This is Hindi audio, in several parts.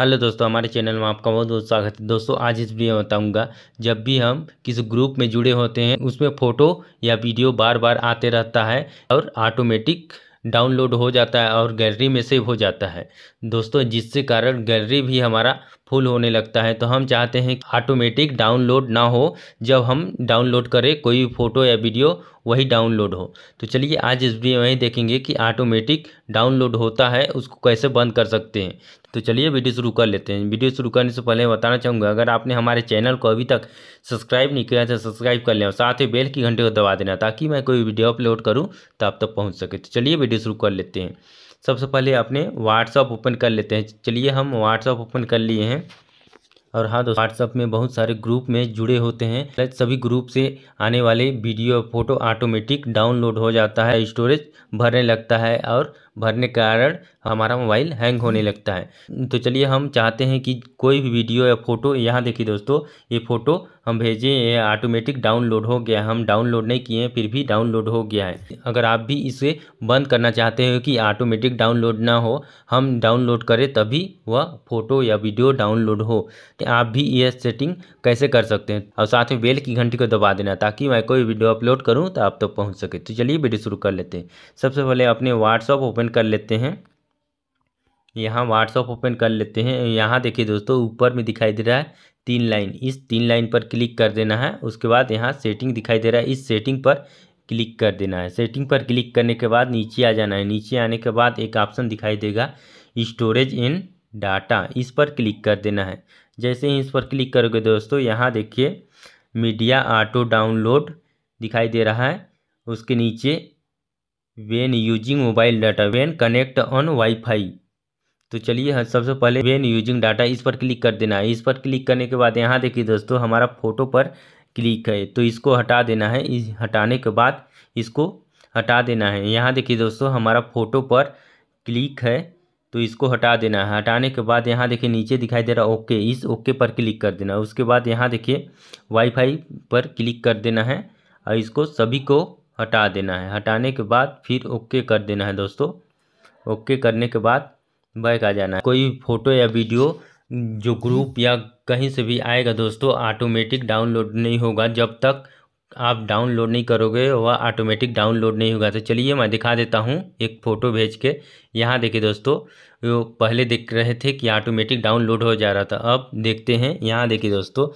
हेलो दोस्तों हमारे चैनल में आपका बहुत बहुत स्वागत है दोस्तों आज इस वीडियो में बताऊंगा जब भी हम किसी ग्रुप में जुड़े होते हैं उसमें फ़ोटो या वीडियो बार बार आते रहता है और ऑटोमेटिक डाउनलोड हो जाता है और गैलरी में सेव हो जाता है दोस्तों जिससे कारण गैलरी भी हमारा फुल होने लगता है तो हम चाहते हैं ऑटोमेटिक डाउनलोड ना हो जब हम डाउनलोड करें कोई फ़ोटो या वीडियो वही डाउनलोड हो तो चलिए आज इस वीडियो में देखेंगे कि ऑटोमेटिक डाउनलोड होता है उसको कैसे बंद कर सकते हैं तो चलिए वीडियो शुरू कर लेते हैं वीडियो शुरू करने से पहले बताना चाहूँगा अगर आपने हमारे चैनल को अभी तक सब्सक्राइब नहीं किया तो सब्सक्राइब कर लें और साथ ही बेल की घंटे को दबा देना ताकि मैं कोई वीडियो अपलोड करूँ तो आप तक पहुँच सके तो चलिए वीडियो शुरू कर लेते हैं सबसे पहले आपने व्हाट्सअप ओपन कर लेते हैं चलिए हम व्हाट्सअप ओपन कर लिए हैं और हाँ दोस्तों व्हाट्सअप में बहुत सारे ग्रुप में जुड़े होते हैं सभी ग्रुप से आने वाले वीडियो फोटो ऑटोमेटिक डाउनलोड हो जाता है स्टोरेज भरने लगता है और भरने के कारण हमारा मोबाइल हैंग होने हम्म। लगता है तो चलिए हम चाहते हैं कि कोई भी वीडियो या फ़ोटो यहाँ देखिए दोस्तों ये फ़ोटो हम भेजें ये ऑटोमेटिक डाउनलोड हो गया हम डाउनलोड नहीं किए हैं फिर भी डाउनलोड हो गया है अगर आप भी इसे बंद करना चाहते हो कि ऑटोमेटिक डाउनलोड ना हो हम डाउनलोड करें तभी वह फ़ोटो या वीडियो डाउनलोड हो तो आप भी ये सेटिंग कैसे कर सकते हैं और साथ में बेल की घंटी को दबा देना ताकि मैं कोई वीडियो अपलोड करूँ तो आप तक तो पहुँच सके तो चलिए वीडियो शुरू कर लेते हैं सबसे पहले अपने व्हाट्सअप ओपन ओपन कर लेते हैं यहाँ व्हाट्सअप ओपन कर लेते हैं यहाँ देखिए दोस्तों ऊपर में दिखाई दे रहा है तीन लाइन इस तीन लाइन पर क्लिक कर देना है उसके बाद यहाँ सेटिंग दिखाई दे रहा है इस सेटिंग पर क्लिक कर देना है सेटिंग पर क्लिक करने के बाद नीचे आ जाना है नीचे आने के बाद एक ऑप्शन दिखाई देगा स्टोरेज इन डाटा इस पर क्लिक कर देना है जैसे ही इस पर क्लिक करोगे दोस्तों यहाँ देखिए मीडिया ऑटो डाउनलोड दिखाई दे रहा है उसके नीचे when using mobile data when connect on WiFi तो चलिए हाँ सबसे पहले वेन यूजिंग डाटा इस पर क्लिक कर देना है इस पर क्लिक करने के बाद यहाँ देखिए दोस्तों हमारा फोटो पर क्लिक है तो इसको हटा देना है इस हटाने के बाद इसको हटा देना है यहाँ देखिए दोस्तों हमारा फोटो पर क्लिक है तो इसको हटा देना है हटाने के बाद यहाँ देखिए नीचे दिखाई दे रहा ओके इस ओके पर क्लिक कर देना है उसके बाद यहाँ देखिए वाईफाई पर क्लिक कर देना है और इसको सभी को हटा देना है हटाने के बाद फिर ओके कर देना है दोस्तों ओके करने के बाद बैक आ जाना है कोई फोटो या वीडियो जो ग्रुप या कहीं से भी आएगा दोस्तों ऑटोमेटिक डाउनलोड नहीं होगा जब तक आप डाउनलोड नहीं करोगे वह ऑटोमेटिक डाउनलोड नहीं होगा तो चलिए मैं दिखा देता हूँ एक फ़ोटो भेज के यहाँ देखिए दोस्तों पहले देख रहे थे कि ऑटोमेटिक डाउनलोड हो जा रहा था अब देखते हैं यहाँ देखिए दोस्तों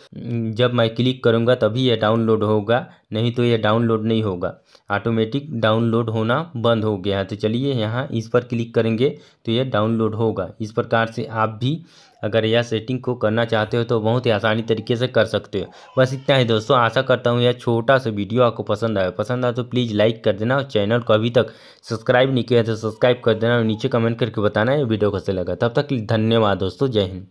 जब मैं क्लिक करूँगा तभी यह डाउनलोड होगा नहीं तो यह डाउनलोड नहीं होगा ऑटोमेटिक डाउनलोड होना बंद हो गया है तो चलिए यहाँ इस पर क्लिक करेंगे तो यह डाउनलोड होगा इस प्रकार से आप भी अगर यह सेटिंग को करना चाहते हो तो बहुत ही आसानी तरीके से कर सकते हो बस इतना ही दोस्तों आशा करता हूँ यह छोटा सा वीडियो आपको पसंद आया पसंद आया तो प्लीज़ लाइक कर देना और चैनल को अभी तक सब्सक्राइब नहीं किया तो सब्सक्राइब कर देना और नीचे कमेंट करके बताना वीडियो कैसे लगा तब तक धन्यवाद दोस्तों जय हिंद